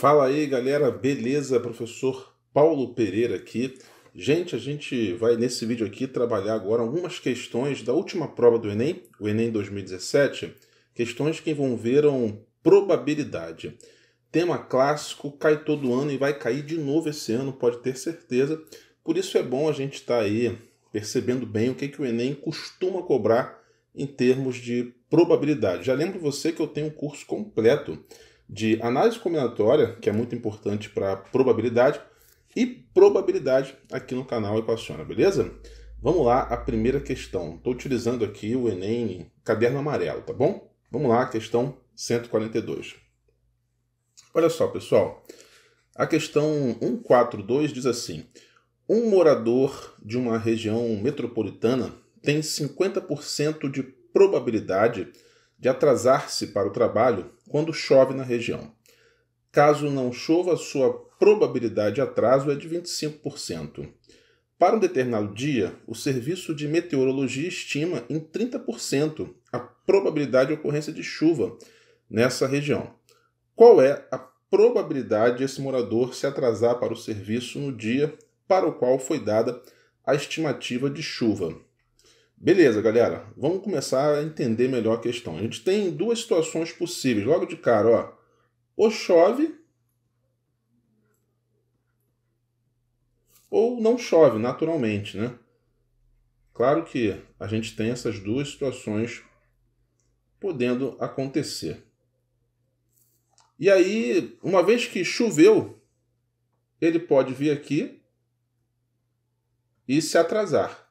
Fala aí, galera, beleza? Professor Paulo Pereira aqui. Gente, a gente vai nesse vídeo aqui trabalhar agora algumas questões da última prova do Enem, o Enem 2017, questões que envolveram probabilidade. Tema clássico, cai todo ano e vai cair de novo esse ano, pode ter certeza. Por isso é bom a gente estar tá aí percebendo bem o que, que o Enem costuma cobrar em termos de probabilidade. Já lembro você que eu tenho um curso completo de análise combinatória, que é muito importante para probabilidade, e probabilidade aqui no canal Equaciona, beleza? Vamos lá, a primeira questão. Estou utilizando aqui o Enem caderno amarelo, tá bom? Vamos lá, questão 142. Olha só, pessoal. A questão 142 diz assim: Um morador de uma região metropolitana tem 50% de probabilidade de atrasar-se para o trabalho quando chove na região. Caso não chova, sua probabilidade de atraso é de 25%. Para um determinado dia, o Serviço de Meteorologia estima em 30% a probabilidade de ocorrência de chuva nessa região. Qual é a probabilidade esse morador se atrasar para o serviço no dia para o qual foi dada a estimativa de chuva? Beleza, galera. Vamos começar a entender melhor a questão. A gente tem duas situações possíveis, logo de cara, ó. Ou chove ou não chove naturalmente, né? Claro que a gente tem essas duas situações podendo acontecer. E aí, uma vez que choveu, ele pode vir aqui e se atrasar.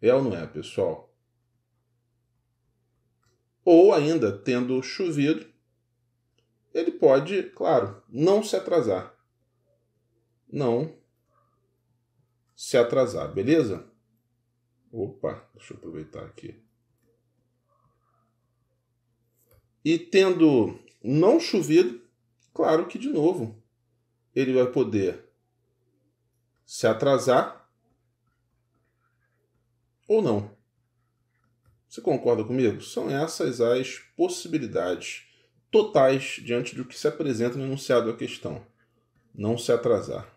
É ou não é, pessoal? Ou ainda, tendo chovido, ele pode, claro, não se atrasar. Não se atrasar, beleza? Opa, deixa eu aproveitar aqui. E tendo não chovido, claro que de novo ele vai poder se atrasar ou não. Você concorda comigo? São essas as possibilidades totais diante do que se apresenta no enunciado da questão. Não se atrasar.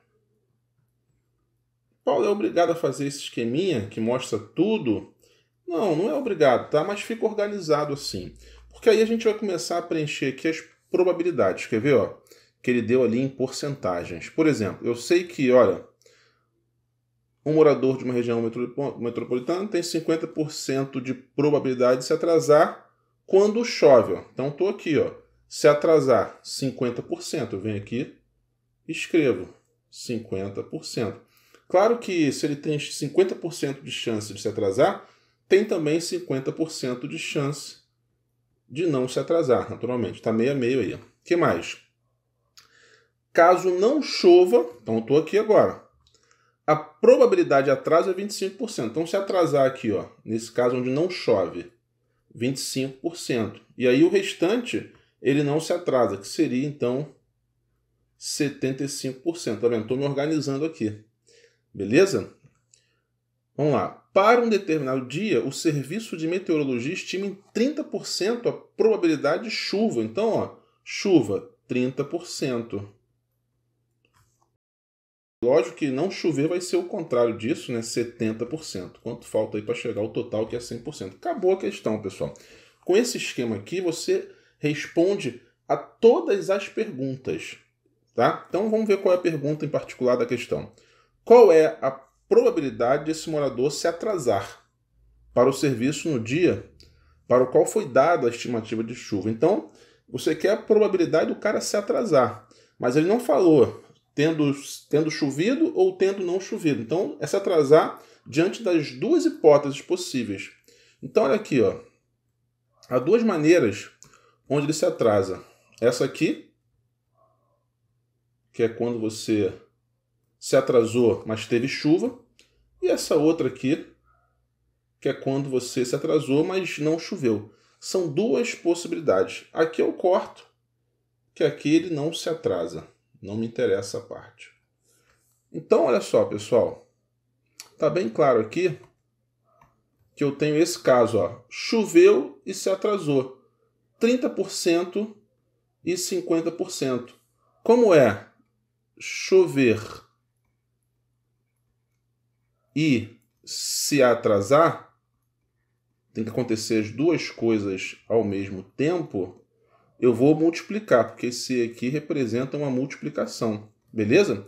Paulo é obrigado a fazer esse esqueminha que mostra tudo? Não, não é obrigado, tá? Mas fica organizado assim. Porque aí a gente vai começar a preencher aqui as probabilidades. Quer ver, ó? Que ele deu ali em porcentagens. Por exemplo, eu sei que, olha, um morador de uma região metropolitana tem 50% de probabilidade de se atrasar quando chove. Ó. Então estou aqui, ó. Se atrasar 50%, eu venho aqui escrevo 50%. Claro que se ele tem 50% de chance de se atrasar, tem também 50% de chance de não se atrasar, naturalmente. Está meio a meio aí. O que mais? Caso não chova, então estou aqui agora a probabilidade de atraso é 25%. Então, se atrasar aqui, ó, nesse caso onde não chove, 25%. E aí o restante, ele não se atrasa, que seria então 75%. Tá vendo? Estou me organizando aqui. Beleza? Vamos lá. Para um determinado dia, o serviço de meteorologia estima em 30% a probabilidade de chuva. Então, ó, chuva, 30%. Lógico que não chover vai ser o contrário disso, né? 70%. Quanto falta aí para chegar ao total que é 100%? Acabou a questão, pessoal. Com esse esquema aqui, você responde a todas as perguntas, tá? Então vamos ver qual é a pergunta em particular da questão. Qual é a probabilidade desse morador se atrasar para o serviço no dia para o qual foi dada a estimativa de chuva? Então, você quer a probabilidade do cara se atrasar, mas ele não falou tendo, tendo chovido ou tendo não chovido. Então, é se atrasar diante das duas hipóteses possíveis. Então, olha aqui, ó. há duas maneiras onde ele se atrasa. Essa aqui, que é quando você se atrasou, mas teve chuva. E essa outra aqui, que é quando você se atrasou, mas não choveu. São duas possibilidades. Aqui eu corto, que aqui ele não se atrasa. Não me interessa a parte. Então, olha só, pessoal. Tá bem claro aqui que eu tenho esse caso, ó. Choveu e se atrasou. 30% e 50%. Como é chover e se atrasar, tem que acontecer as duas coisas ao mesmo tempo, eu vou multiplicar, porque esse aqui representa uma multiplicação, beleza?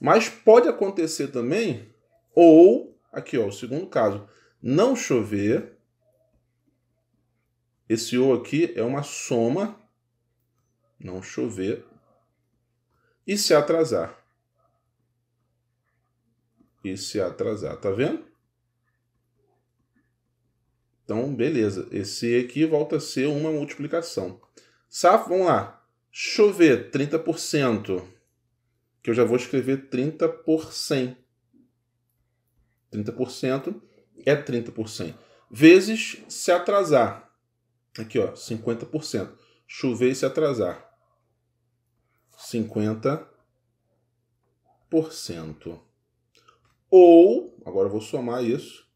Mas pode acontecer também, ou, aqui ó, o segundo caso, não chover. Esse ou aqui é uma soma, não chover, e se atrasar. E se atrasar, tá vendo? Então, beleza, esse aqui volta a ser uma multiplicação. Safra, vamos lá. Chover, 30%. Que eu já vou escrever 30 por 100. 30% é 30%. Vezes se atrasar. Aqui, ó, 50%. Chover e se atrasar. 50%. Ou, agora eu vou somar isso.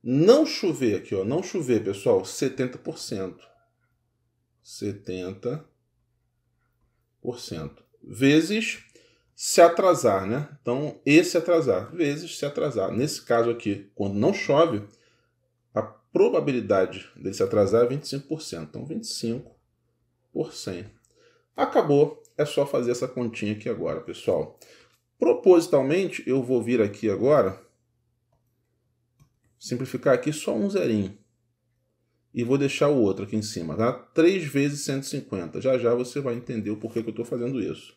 Não chover aqui, ó, não chover, pessoal, 70%. 70%. Vezes se atrasar, né? Então, esse atrasar, vezes se atrasar. Nesse caso aqui, quando não chove, a probabilidade dele se atrasar é 25%. Então, 25 por 100. Acabou. É só fazer essa continha aqui agora, pessoal. Propositalmente, eu vou vir aqui agora, simplificar aqui só um zerinho e vou deixar o outro aqui em cima, tá? 3 vezes 150. Já já você vai entender o porquê que eu estou fazendo isso.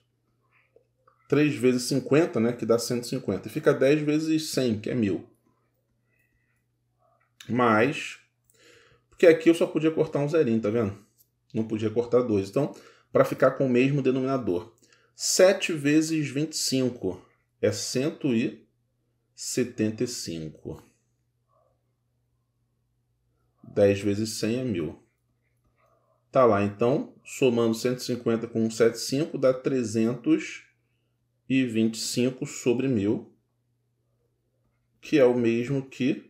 3 vezes 50, né, que dá 150. E fica 10 vezes 100, que é 1000. Mais, porque aqui eu só podia cortar um zerinho, tá vendo? Não podia cortar dois. Então, para ficar com o mesmo denominador. 7 vezes 25 é 175. 10 vezes 100 é 1.000. Tá lá, então, somando 150 com 175 dá 325 sobre 1.000, que é o mesmo que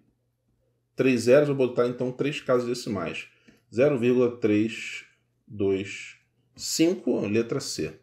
3 zeros, vou botar então três casas decimais. 0,325, letra C.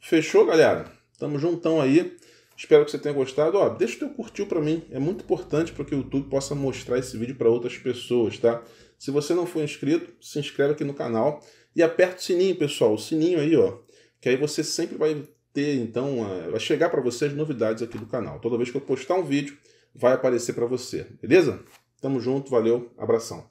Fechou, galera? Tamo juntão aí. Espero que você tenha gostado. Ó, deixa o teu curtiu para mim. É muito importante para que o YouTube possa mostrar esse vídeo para outras pessoas, tá? Se você não for inscrito, se inscreve aqui no canal e aperta o sininho, pessoal. O sininho aí, ó, que aí você sempre vai ter, então, vai chegar para você as novidades aqui do canal. Toda vez que eu postar um vídeo, vai aparecer para você, beleza? Tamo junto, valeu, abração.